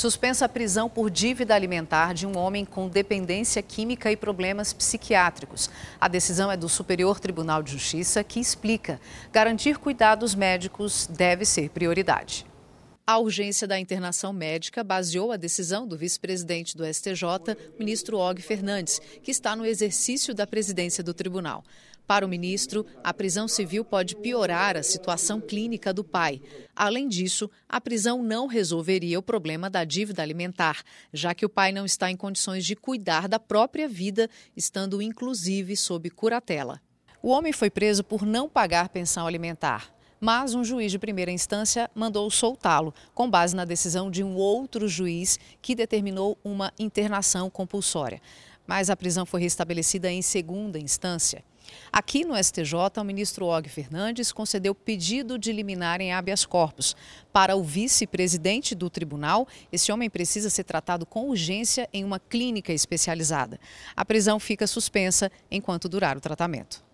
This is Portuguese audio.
suspensa a prisão por dívida alimentar de um homem com dependência química e problemas psiquiátricos. A decisão é do Superior Tribunal de Justiça, que explica: garantir cuidados médicos deve ser prioridade. A urgência da internação médica baseou a decisão do vice-presidente do STJ, ministro Og Fernandes, que está no exercício da presidência do tribunal. Para o ministro, a prisão civil pode piorar a situação clínica do pai. Além disso, a prisão não resolveria o problema da dívida alimentar, já que o pai não está em condições de cuidar da própria vida, estando inclusive sob curatela. O homem foi preso por não pagar pensão alimentar mas um juiz de primeira instância mandou soltá-lo, com base na decisão de um outro juiz que determinou uma internação compulsória. Mas a prisão foi restabelecida em segunda instância. Aqui no STJ, o ministro Og Fernandes concedeu pedido de liminar em habeas corpus. Para o vice-presidente do tribunal, esse homem precisa ser tratado com urgência em uma clínica especializada. A prisão fica suspensa enquanto durar o tratamento.